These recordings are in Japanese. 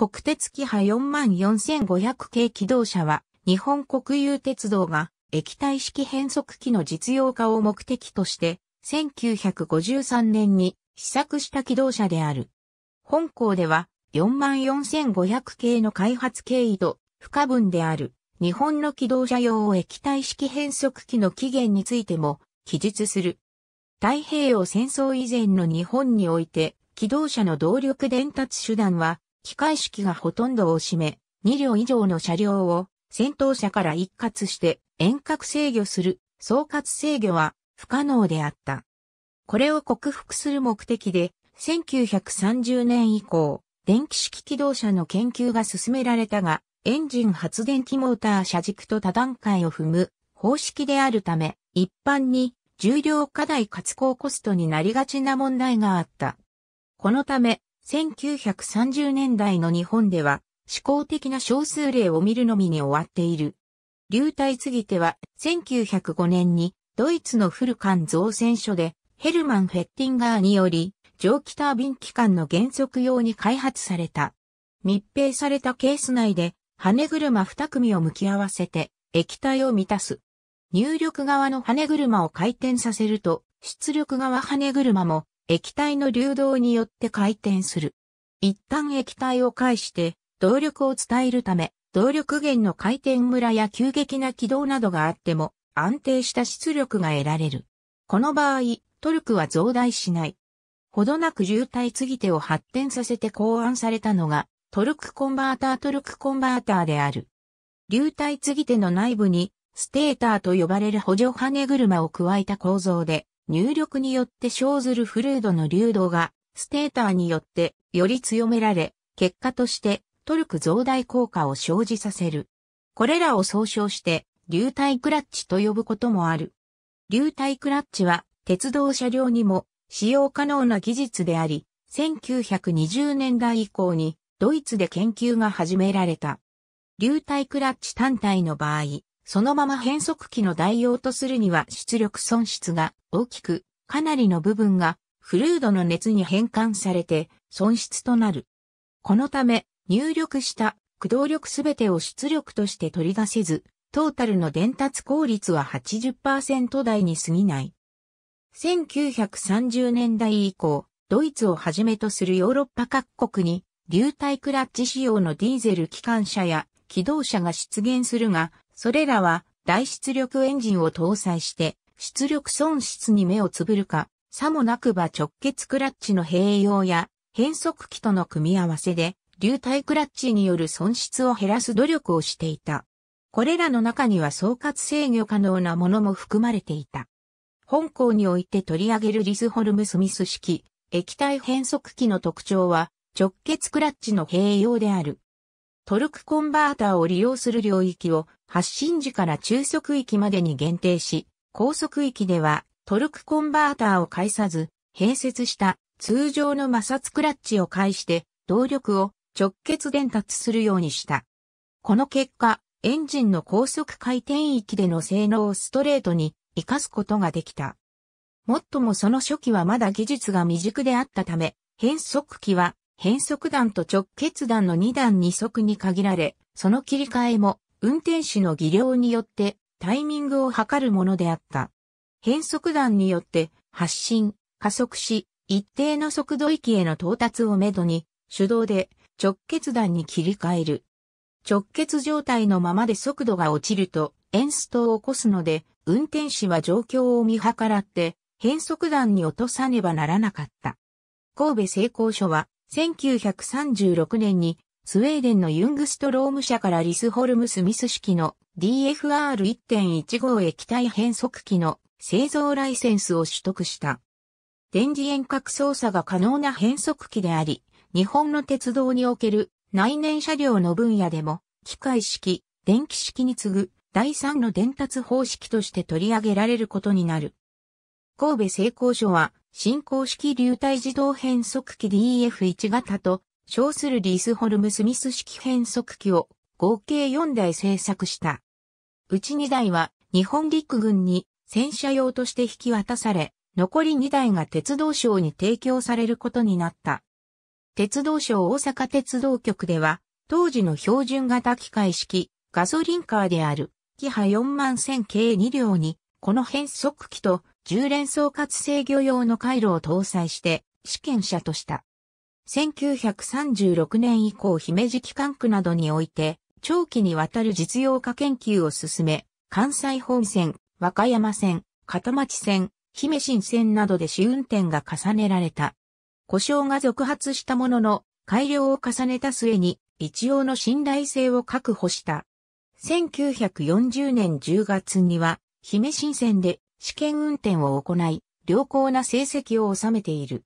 国鉄機ハ44500系機動車は、日本国有鉄道が液体式変速機の実用化を目的として、1953年に試作した機動車である。本校では、44500系の開発経緯と不可分である日本の機動車用液体式変速機の起源についても記述する。太平洋戦争以前の日本において機動車の動力伝達手段は機械式がほとんどを占め、2両以上の車両を先頭車から一括して遠隔制御する総括制御は不可能であった。これを克服する目的で、1930年以降、電気式機動車の研究が進められたが、エンジン発電機モーター車軸と多段階を踏む方式であるため、一般に重量課題かつ高コストになりがちな問題があった。このため、1930年代の日本では、思考的な少数例を見るのみに終わっている。流体継ぎ手は、1905年に、ドイツのフルカン造船所で、ヘルマン・フェッティンガーにより、蒸気タービン機関の原則用に開発された。密閉されたケース内で、羽車2組を向き合わせて、液体を満たす。入力側の羽車を回転させると、出力側羽車も液体の流動によって回転する。一旦液体を介して動力を伝えるため、動力源の回転ムラや急激な軌道などがあっても安定した出力が得られる。この場合、トルクは増大しない。ほどなく渋滞継ぎ手を発展させて考案されたのが、トルクコンバータートルクコンバーターである。流体継ぎ手の内部に、ステーターと呼ばれる補助跳ね車を加えた構造で、入力によって生ずるフルードの流動が、ステーターによってより強められ、結果としてトルク増大効果を生じさせる。これらを総称して、流体クラッチと呼ぶこともある。流体クラッチは、鉄道車両にも使用可能な技術であり、1920年代以降にドイツで研究が始められた。流体クラッチ単体の場合、そのまま変速機の代用とするには出力損失が大きく、かなりの部分がフルードの熱に変換されて損失となる。このため、入力した駆動力すべてを出力として取り出せず、トータルの伝達効率は80%台に過ぎない。1930年代以降、ドイツをはじめとするヨーロッパ各国に、流体クラッチ仕様のディーゼル機関車や機動車が出現するが、それらは大出力エンジンを搭載して、出力損失に目をつぶるか、さもなくば直結クラッチの併用や変速機との組み合わせで、流体クラッチによる損失を減らす努力をしていた。これらの中には総括制御可能なものも含まれていた。本校において取り上げるリスホルムスミス式、液体変速機の特徴は、直結クラッチの併用である。トルクコンバーターを利用する領域を発信時から中速域までに限定し、高速域ではトルクコンバーターを介さず、併設した通常の摩擦クラッチを介して動力を直結伝達するようにした。この結果、エンジンの高速回転域での性能をストレートに活かすことができた。もっともその初期はまだ技術が未熟であったため、変速機は変速弾と直結弾の2段2速に限られ、その切り替えも運転手の技量によってタイミングを測るものであった。変速弾によって発進、加速し、一定の速度域への到達をめどに、手動で直結弾に切り替える。直結状態のままで速度が落ちると、エンストを起こすので、運転士は状況を見計らって、変速弾に落とさねばならなかった。神戸成功所は、1936年にスウェーデンのユングストローム社からリスホルムスミス式の DFR1.15 液体変速機の製造ライセンスを取得した。電磁遠隔操作が可能な変速機であり、日本の鉄道における内燃車両の分野でも、機械式、電気式に次ぐ第3の伝達方式として取り上げられることになる。神戸製鋼所は進行式流体自動変速機 DF1 型と称するリースホルムスミス式変速機を合計4台製作した。うち2台は日本陸軍に戦車用として引き渡され、残り2台が鉄道省に提供されることになった。鉄道省大阪鉄道局では、当時の標準型機械式、ガソリンカーである、キハ4万1000系2両に、この変速機と重連総括制御用の回路を搭載して試験車とした。1936年以降姫路機関区などにおいて長期にわたる実用化研究を進め、関西本線、和歌山線、片町線、姫新線などで試運転が重ねられた。故障が続発したものの、改良を重ねた末に、一応の信頼性を確保した。1940年10月には、姫新線で試験運転を行い、良好な成績を収めている。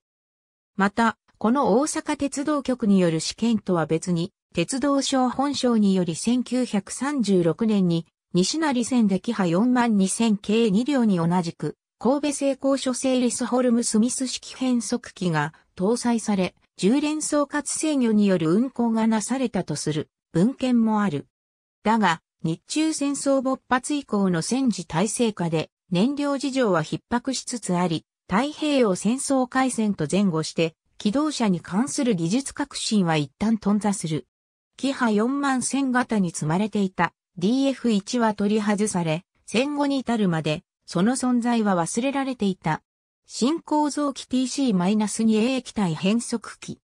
また、この大阪鉄道局による試験とは別に、鉄道省本省により1936年に、西成線でキハ4万2000系2両に同じく、神戸製鋼所セリスホルムスミス式変速機が搭載され、重連総括制御による運行がなされたとする文献もある。だが、日中戦争勃発以降の戦時体制下で、燃料事情は逼迫しつつあり、太平洋戦争開戦と前後して、機動車に関する技術革新は一旦頓挫する。キハ4万1000型に積まれていた DF1 は取り外され、戦後に至るまで、その存在は忘れられていた。新構造機 TC-2A 液体変速機。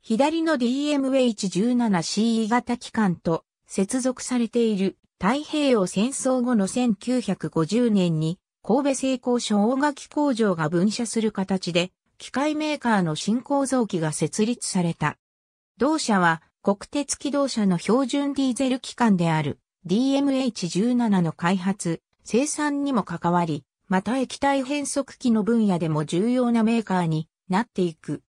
左の DMH17CE 型機関と接続されている太平洋戦争後の1950年に神戸製鋼所大垣工場が分社する形で、機械メーカーの新構造機が設立された。同社は国鉄機動車の標準ディーゼル機関である DMH17 の開発、生産にも関わり、また液体変速機の分野でも重要なメーカーになっていく。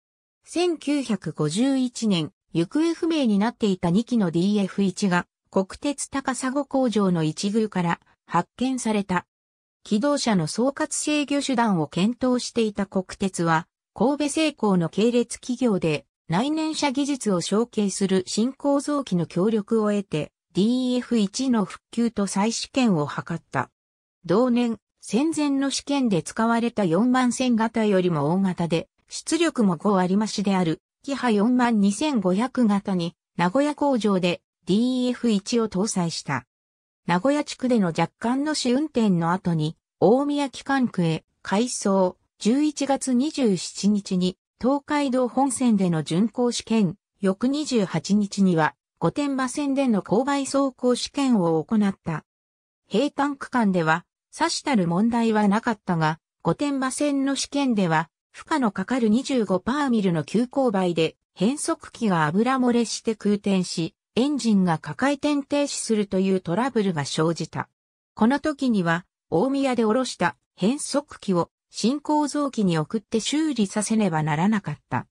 1951年、行方不明になっていた2機の DF1 が国鉄高砂工場の一宮から発見された。機動車の総括制御手段を検討していた国鉄は、神戸製鋼の系列企業で内燃車技術を承継する新構造機の協力を得て DEF1 の復旧と再試験を図った。同年、戦前の試験で使われた4万1000型よりも大型で、出力も5割増しである、キハ4万2500型に、名古屋工場で DEF1 を搭載した。名古屋地区での若干の試運転の後に、大宮機関区へ改装、11月27日に東海道本線での巡航試験、翌28日には御殿場線での勾配走行試験を行った。平坦区間では、差したる問題はなかったが、御殿場線の試験では、負荷のかかる25パーミルの急勾配で、変速機が油漏れして空転し、エンジンが下回転停止するというトラブルが生じた。この時には、大宮で下ろした変速機を新構造機に送って修理させねばならなかった。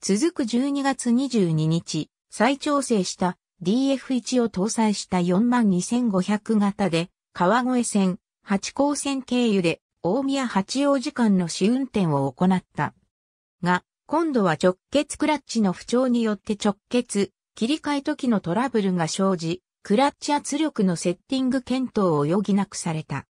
続く12月22日、再調整した DF1 を搭載した42500型で、川越線、八高線経由で、大宮八王子間の試運転を行った。が、今度は直結クラッチの不調によって直結、切り替え時のトラブルが生じ、クラッチ圧力のセッティング検討を余儀なくされた。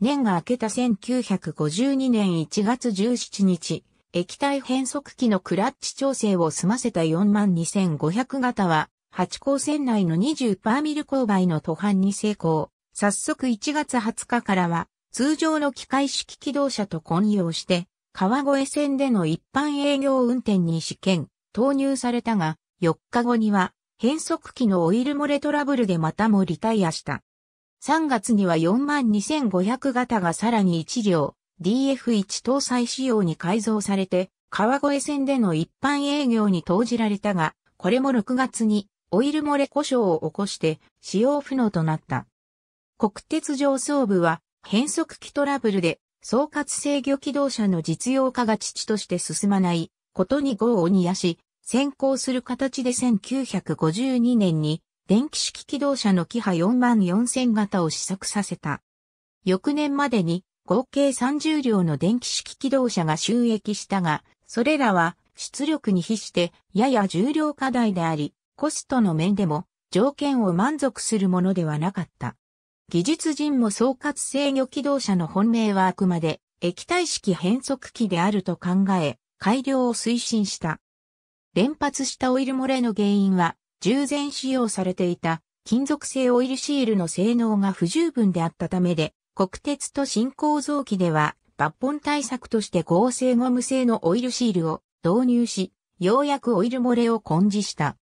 年が明けた1952年1月17日、液体変速機のクラッチ調整を済ませた42500型は、8光線内の20パーミル勾配の途半に成功。早速1月20日からは、通常の機械式機動車と混用して、川越線での一般営業運転に試験、投入されたが、4日後には、変速機のオイル漏れトラブルでまたもリタイアした。3月には42500型がさらに1両、DF1 搭載仕様に改造されて、川越線での一般営業に投じられたが、これも6月にオイル漏れ故障を起こして使用不能となった。国鉄上層部は変速機トラブルで総括制御機動車の実用化が父として進まないことに業を煮やし、先行する形で1952年に電気式機動車のキハ44000型を試作させた。翌年までに合計30両の電気式機動車が収益したが、それらは出力に比してやや重量課題であり、コストの面でも条件を満足するものではなかった。技術人も総括制御機動車の本命はあくまで液体式変速機であると考え、改良を推進した。連発したオイル漏れの原因は、従前使用されていた金属製オイルシールの性能が不十分であったためで、国鉄と新構造機では抜本対策として合成ゴム製のオイルシールを導入し、ようやくオイル漏れを根治した。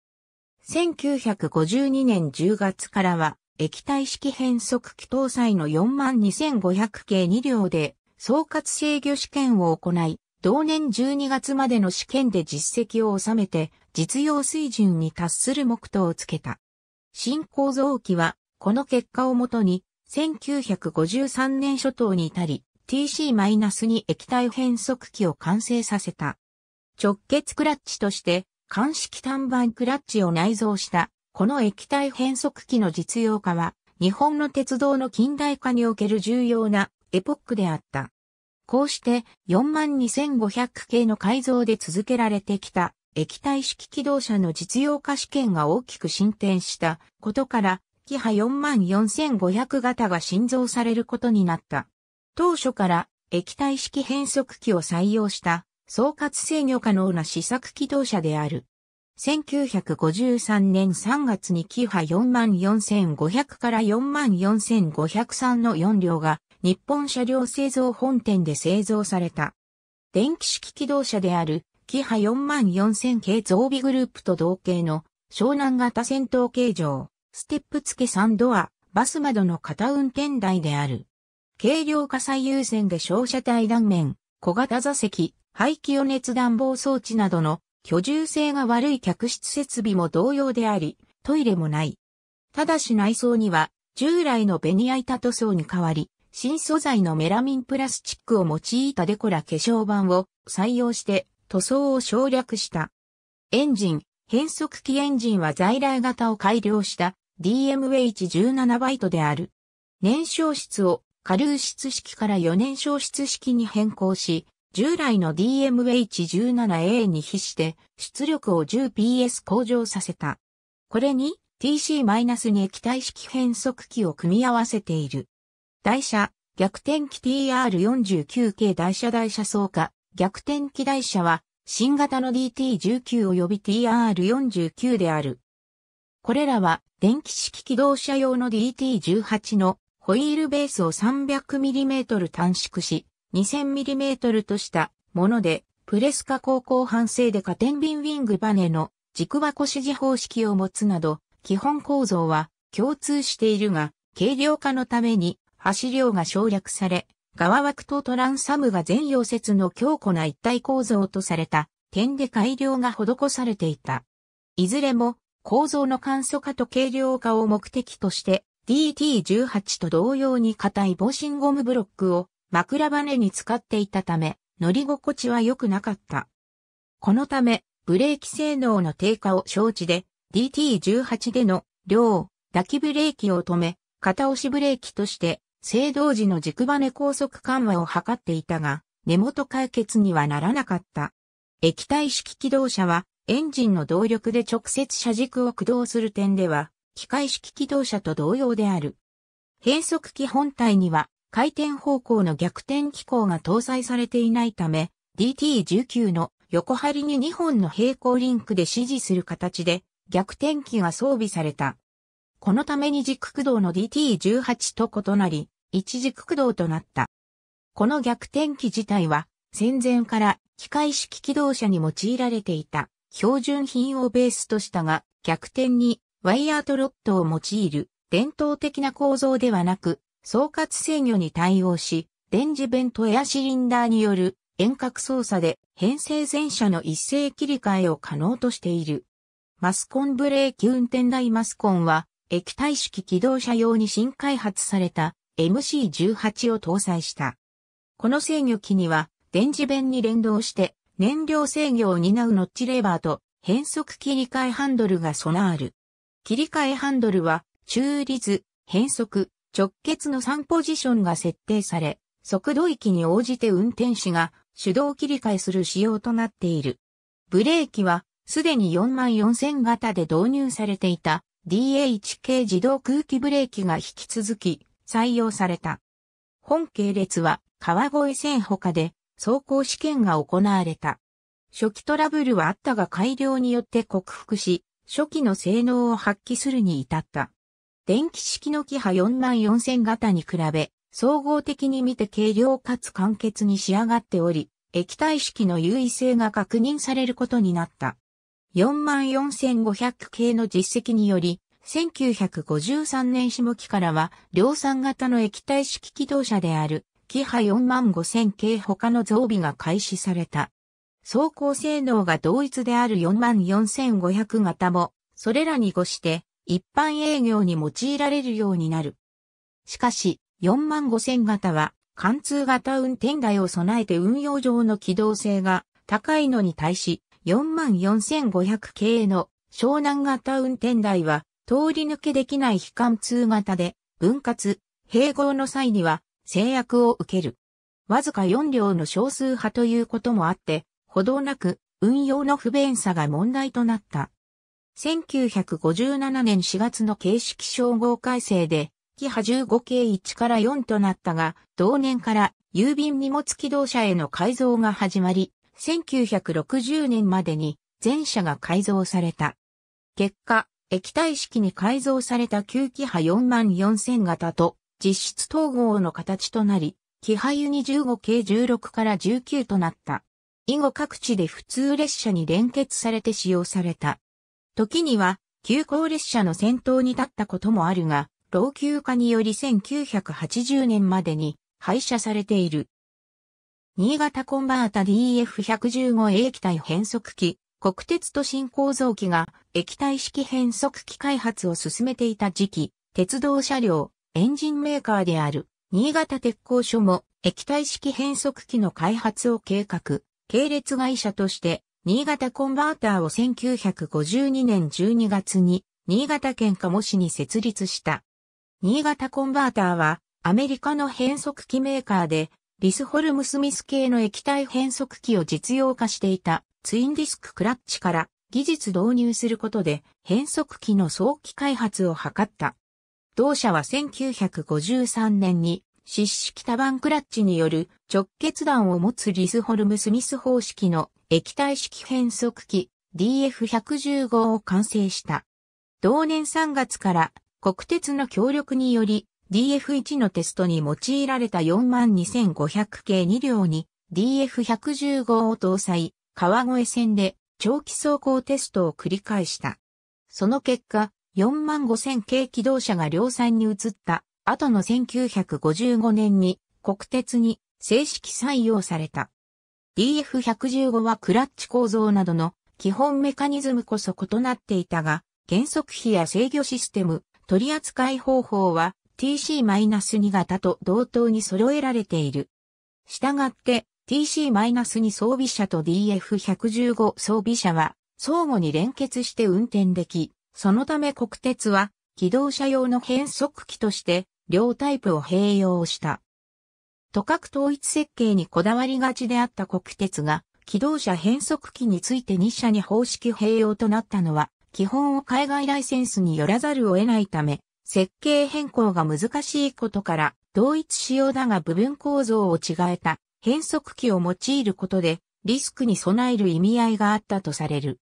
1952年10月からは、液体式変速機搭載の4万2500系2両で、総括制御試験を行い、同年12月までの試験で実績を収めて、実用水準に達する目途をつけた。新構造機は、この結果をもとに、1953年初頭に至り、TC-2 液体変速機を完成させた。直結クラッチとして、乾式単板クラッチを内蔵した、この液体変速機の実用化は、日本の鉄道の近代化における重要なエポックであった。こうして42500系の改造で続けられてきた液体式機動車の実用化試験が大きく進展したことから、キハ44500型が新造されることになった。当初から液体式変速機を採用した総括制御可能な試作機動車である。1953年3月にキハ44500から44503の4両が日本車両製造本店で製造された。電気式機動車である、キハ44000系増備グループと同型の湘南型戦闘形状、ステップ付け3ドア、バス窓の型運転台である。軽量化最優先で照射体断面、小型座席、排気予熱暖房装置などの居住性が悪い客室設備も同様であり、トイレもない。ただし内装には従来のベニヤ板塗装に代わり、新素材のメラミンプラスチックを用いたデコラ化粧板を採用して塗装を省略した。エンジン、変速機エンジンは在来型を改良した DMH17 バイトである。燃焼室を下流室式から4燃焼室式に変更し、従来の DMH17A に比して出力を 10PS 向上させた。これに TC-2 液体式変速機を組み合わせている。台車、逆転機 TR49 系台車台車総価、逆転機台車は、新型の DT19 及び TR49 である。これらは、電気式機動車用の DT18 のホイールベースを 300mm 短縮し、2000mm としたもので、プレス化。高校半径で加点ビンウィングバネの軸箱支持方式を持つなど、基本構造は共通しているが、軽量化のために橋梁が省略され、側枠とトランサムが全溶接の強固な一体構造とされた点で改良が施されていた。いずれも構造の簡素化と軽量化を目的として DT18 と同様に硬い防振ゴムブロックを枕羽に使っていたため乗り心地は良くなかった。このためブレーキ性能の低下を承知で DT18 での量、抱きブレーキを止め、片押しブレーキとして制動時の軸バネ高速緩和を図っていたが、根元解決にはならなかった。液体式機動車は、エンジンの動力で直接車軸を駆動する点では、機械式機動車と同様である。変速機本体には、回転方向の逆転機構が搭載されていないため、DT19 の横張りに2本の平行リンクで指示する形で、逆転機が装備された。このために軸駆動の DT18 と異なり、一時駆動となった。この逆転機自体は戦前から機械式機動車に用いられていた標準品をベースとしたが逆転にワイヤートロットを用いる伝統的な構造ではなく総括制御に対応し電磁弁とエアシリンダーによる遠隔操作で編成前車の一斉切り替えを可能としている。マスコンブレーキ運転台マスコンは液体式機動車用に新開発された MC18 を搭載した。この制御機には、電磁弁に連動して、燃料制御を担うノッチレーバーと、変速切り替えハンドルが備わる。切り替えハンドルは、中立、変速、直結の3ポジションが設定され、速度域に応じて運転士が手動切り替えする仕様となっている。ブレーキは、すでに44000型で導入されていた DHK 自動空気ブレーキが引き続き採用された。本系列は川越線他で走行試験が行われた。初期トラブルはあったが改良によって克服し、初期の性能を発揮するに至った。電気式のキハ44000型に比べ、総合的に見て軽量かつ簡潔に仕上がっており、液体式の優位性が確認されることになった。44500系の実績により、1953年下期からは量産型の液体式機動車であるキハ4万5000系他の増備が開始された。走行性能が同一である4万4500型も、それらに越して一般営業に用いられるようになる。しかし、4万5000型は貫通型運転台を備えて運用上の機動性が高いのに対し、4万4500系の湘南型運転台は通り抜けできない非貫通型で、分割、併合の際には制約を受ける。わずか4両の少数派ということもあって、歩道なく運用の不便さが問題となった。1957年4月の形式称号改正で、キハ15系1から4となったが、同年から郵便荷物機動車への改造が始まり、1960年までに全車が改造された。結果、液体式に改造された旧機派44000型と実質統合の形となり、機ハユニ15系16から19となった。以後各地で普通列車に連結されて使用された。時には、急行列車の先頭に立ったこともあるが、老朽化により1980年までに廃車されている。新潟コンバータ DF115A 機体変速機国鉄と新構造機が液体式変速機開発を進めていた時期、鉄道車両、エンジンメーカーである新潟鉄工所も液体式変速機の開発を計画、系列会社として新潟コンバーターを1952年12月に新潟県加茂市に設立した。新潟コンバーターはアメリカの変速機メーカーでリスホルムスミス系の液体変速機を実用化していたツインディスククラッチから技術導入することで変速機の早期開発を図った。同社は1953年に湿式多板クラッチによる直結弾を持つリスホルム・スミス方式の液体式変速機 DF115 を完成した。同年3月から国鉄の協力により DF1 のテストに用いられた42500系2両に DF115 を搭載、川越線で長期走行テストを繰り返した。その結果、4万5000系機動車が量産に移った後の1955年に国鉄に正式採用された。DF115 はクラッチ構造などの基本メカニズムこそ異なっていたが、減速比や制御システム、取り扱い方法は TC-2 型と同等に揃えられている。したがって TC-2 装備車と DF115 装備車は相互に連結して運転でき、そのため国鉄は機動車用の変速機として両タイプを併用した。都各統一設計にこだわりがちであった国鉄が機動車変速機について2社に方式併用となったのは基本を海外ライセンスによらざるを得ないため設計変更が難しいことから同一仕様だが部分構造を違えた変速機を用いることでリスクに備える意味合いがあったとされる。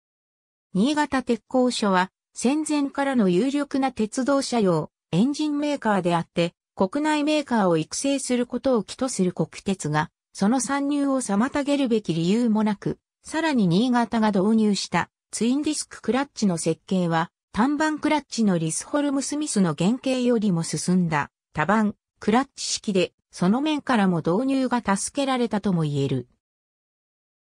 新潟鉄工所は戦前からの有力な鉄道車用エンジンメーカーであって国内メーカーを育成することを起とする国鉄がその参入を妨げるべき理由もなく、さらに新潟が導入したツインディスククラッチの設計は単板クラッチのリスホルムスミスの原型よりも進んだ多板クラッチ式でその面からも導入が助けられたとも言える。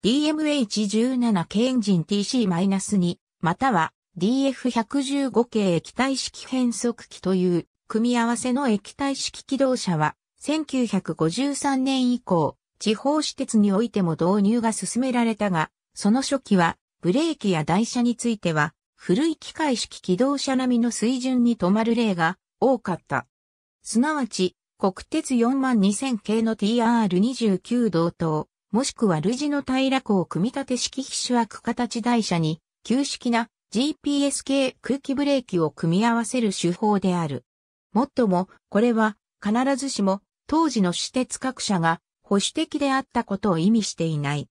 DMH17 系エンジン TC-2 または DF115 系液体式変速機という組み合わせの液体式機動車は1953年以降地方私鉄においても導入が進められたがその初期はブレーキや台車については古い機械式機動車並みの水準に止まる例が多かった。すなわち国鉄42000系の TR29 同等、もしくは類似の平港組み立て式必主悪形台車に、旧式な GPS 系空気ブレーキを組み合わせる手法である。もっとも、これは必ずしも当時の私鉄各社が保守的であったことを意味していない。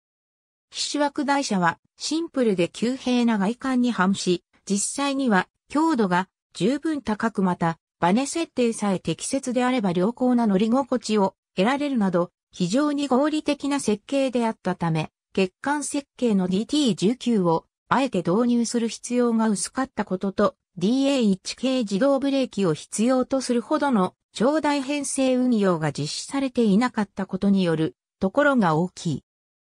必主枠台車はシンプルで急平な外観に反し、実際には強度が十分高くまたバネ設定さえ適切であれば良好な乗り心地を得られるなど、非常に合理的な設計であったため、欠陥設計の DT19 をあえて導入する必要が薄かったことと、DA1 系自動ブレーキを必要とするほどの長大編成運用が実施されていなかったことによるところが大きい。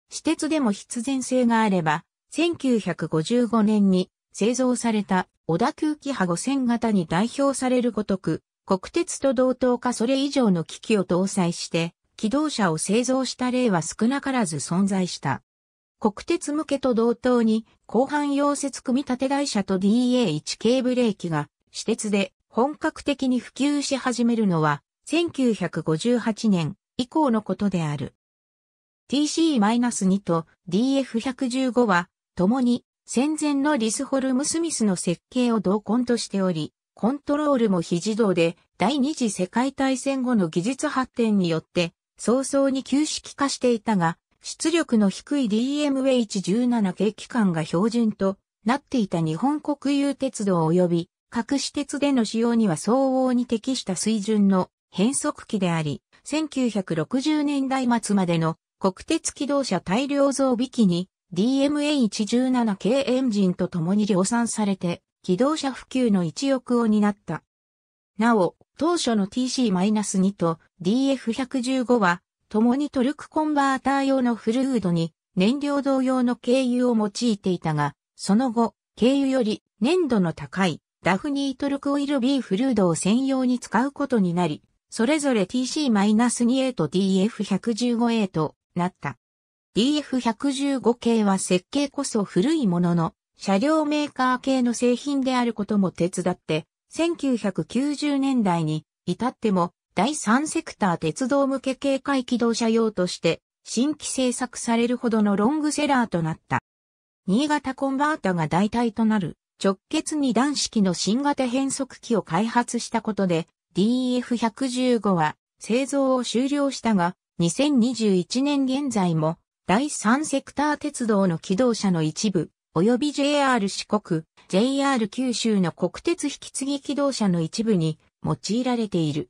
私鉄でも必然性があれば、1955年に製造された小田急気派5000型に代表されるごとく、国鉄と同等かそれ以上の機器を搭載して、機動車を製造した例は少なからず存在した。国鉄向けと同等に、後半溶接組立台車と DA1 系ブレーキが、私鉄で本格的に普及し始めるのは、1958年以降のことである。TC-2 と DF115 は、共に戦前のリスホルム・スミスの設計を同根としており、コントロールも非自動で、第二次世界大戦後の技術発展によって、早々に旧式化していたが、出力の低い DMH17 系機関が標準となっていた日本国有鉄道及び各私鉄での使用には相応に適した水準の変速機であり、1960年代末までの国鉄機動車大量増備機に DMA117 系エンジンと共に量産されて、機動車普及の一翼を担った。なお、当初の TC-2 と DF115 は、共にトルクコンバーター用のフルードに燃料同様の軽油を用いていたが、その後、軽油より粘度の高いダフニートルクオイル B フルードを専用に使うことになり、それぞれ TC-2A と DF115A となった。DF115 系は設計こそ古いものの、車両メーカー系の製品であることも手伝って、1990年代に至っても第3セクター鉄道向け警戒機動車用として新規製作されるほどのロングセラーとなった。新潟コンバータが代替となる直結二段式の新型変速機を開発したことで DF115 は製造を終了したが2021年現在も第3セクター鉄道の機動車の一部、及び JR 四国、JR 九州の国鉄引き継ぎ機動車の一部に用いられている。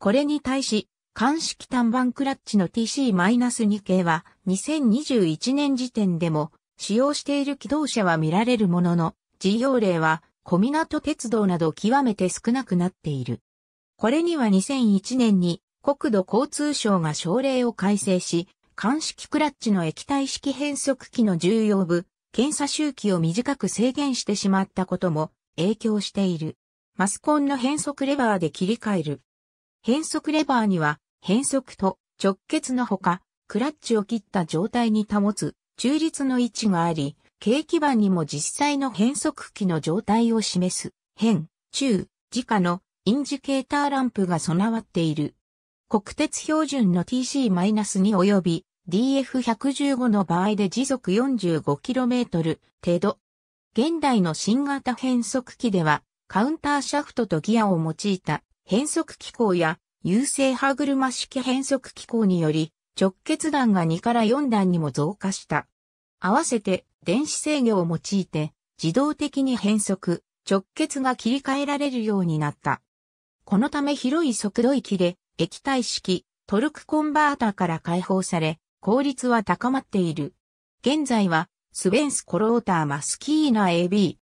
これに対し、鑑式単板クラッチの TC-2 系は2021年時点でも使用している機動車は見られるものの、事業例は小港鉄道など極めて少なくなっている。これには2001年に国土交通省が省令を改正し、鑑識クラッチの液体式変速機の重要部、検査周期を短く制限してしまったことも影響している。マスコンの変速レバーで切り替える。変速レバーには変速と直結のほか、クラッチを切った状態に保つ中立の位置があり、軽基板にも実際の変速機の状態を示す変、中、時価のインジケーターランプが備わっている。国鉄標準の TC-2 及び DF115 の場合で時速 45km 程度。現代の新型変速機では、カウンターシャフトとギアを用いた変速機構や、優勢歯車式変速機構により、直結弾が2から4弾にも増加した。合わせて、電子制御を用いて、自動的に変速、直結が切り替えられるようになった。このため広い速度域で、液体式、トルクコンバータから解放され、効率は高まっている。現在は、スベンスコローターマスキーナ AB。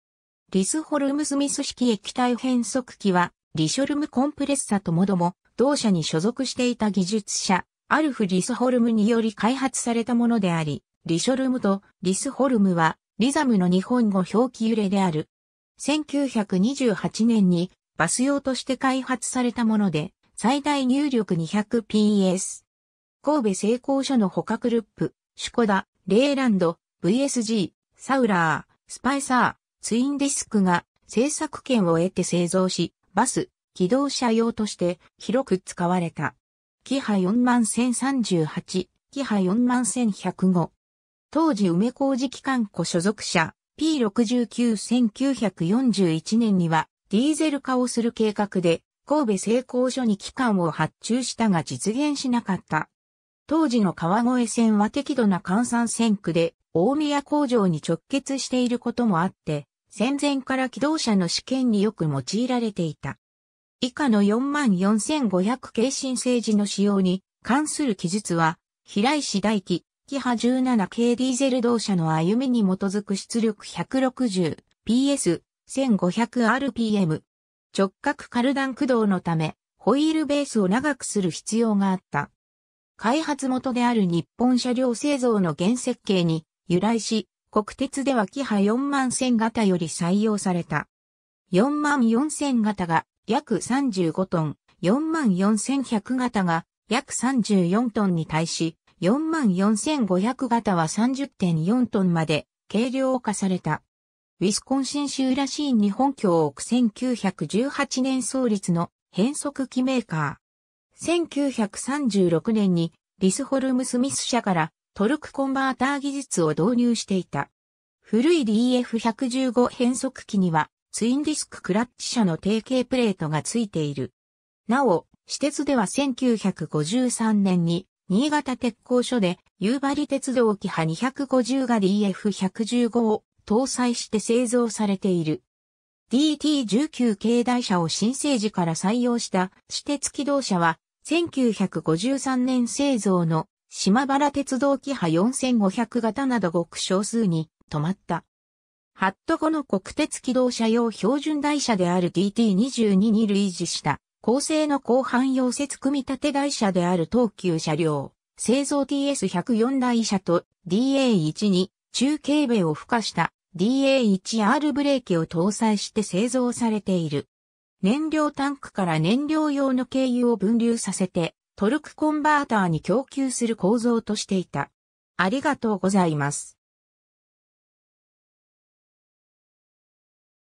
リスホルムスミス式液体変速機は、リショルムコンプレッサともども、同社に所属していた技術者、アルフ・リスホルムにより開発されたものであり、リショルムとリスホルムは、リザムの日本語表記揺れである。1928年にバス用として開発されたもので、最大入力 200PS。神戸製功所の他クルップ、シュコダ、レーランド、VSG、サウラー、スパイサー、ツインディスクが製作権を得て製造し、バス、機動車用として広く使われた。キハ41038、キハ41105。当時梅工事機関庫所属者 P69-1941 年にはディーゼル化をする計画で神戸製鋼所に機関を発注したが実現しなかった。当時の川越線は適度な換算線区で、大宮工場に直結していることもあって、戦前から機動車の試験によく用いられていた。以下の44,500系新生児の使用に関する記述は、平石大輝、キハ17系ディーゼル同社の歩みに基づく出力 160PS1500rpm。直角カルダン駆動のため、ホイールベースを長くする必要があった。開発元である日本車両製造の原設計に由来し、国鉄ではキハ4万1000型より採用された。4万4000型が約35トン、4万4100型が約34トンに対し、4万4500型は30.4トンまで軽量化された。ウィスコンシン州らしい日本共区1918年創立の変速機メーカー。1936年にリスホルム・スミス社からトルクコンバーター技術を導入していた。古い DF115 変速機にはツインディスククラッチ車の定型プレートがついている。なお、私鉄では1953年に新潟鉄工所で夕張鉄道機派250が DF115 を搭載して製造されている。DT19 系台車を新生時から採用した私鉄機動車は1953年製造の島原鉄道機波4500型など極小少数に止まった。ハット後の国鉄機動車用標準台車である DT22 に類似した構成の後半溶接組み立て台車である東急車両、製造 TS104 台車と DA1 に中継部を付加した DA1R ブレーキを搭載して製造されている。燃料タンクから燃料用の軽油を分流させて、トルクコンバーターに供給する構造としていた。ありがとうございます。